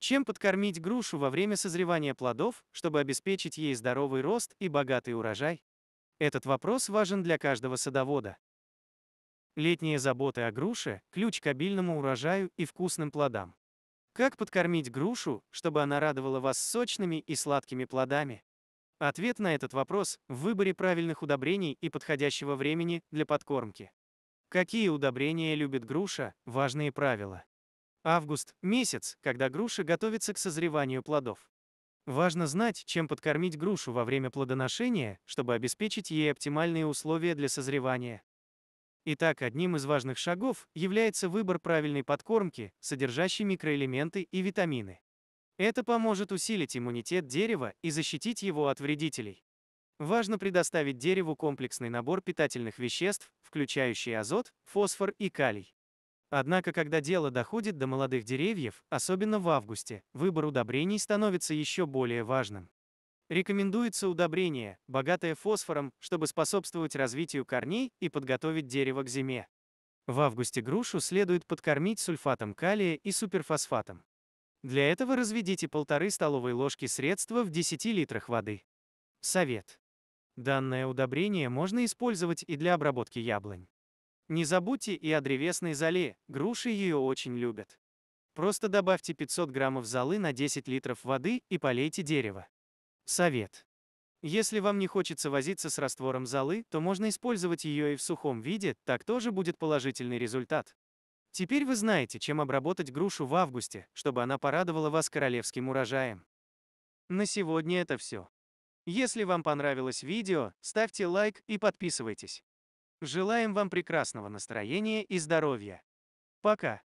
Чем подкормить грушу во время созревания плодов, чтобы обеспечить ей здоровый рост и богатый урожай? Этот вопрос важен для каждого садовода. Летние заботы о груше – ключ к обильному урожаю и вкусным плодам. Как подкормить грушу, чтобы она радовала вас сочными и сладкими плодами? Ответ на этот вопрос в выборе правильных удобрений и подходящего времени для подкормки. Какие удобрения любит груша – важные правила. Август – месяц, когда груша готовится к созреванию плодов. Важно знать, чем подкормить грушу во время плодоношения, чтобы обеспечить ей оптимальные условия для созревания. Итак, одним из важных шагов является выбор правильной подкормки, содержащей микроэлементы и витамины. Это поможет усилить иммунитет дерева и защитить его от вредителей. Важно предоставить дереву комплексный набор питательных веществ, включающий азот, фосфор и калий. Однако, когда дело доходит до молодых деревьев, особенно в августе, выбор удобрений становится еще более важным. Рекомендуется удобрение, богатое фосфором, чтобы способствовать развитию корней и подготовить дерево к зиме. В августе грушу следует подкормить сульфатом калия и суперфосфатом. Для этого разведите полторы столовые ложки средства в 10 литрах воды. Совет. Данное удобрение можно использовать и для обработки яблонь. Не забудьте и о древесной золе, груши ее очень любят. Просто добавьте 500 граммов золы на 10 литров воды и полейте дерево. Совет. Если вам не хочется возиться с раствором золы, то можно использовать ее и в сухом виде, так тоже будет положительный результат. Теперь вы знаете, чем обработать грушу в августе, чтобы она порадовала вас королевским урожаем. На сегодня это все. Если вам понравилось видео, ставьте лайк и подписывайтесь. Желаем вам прекрасного настроения и здоровья. Пока.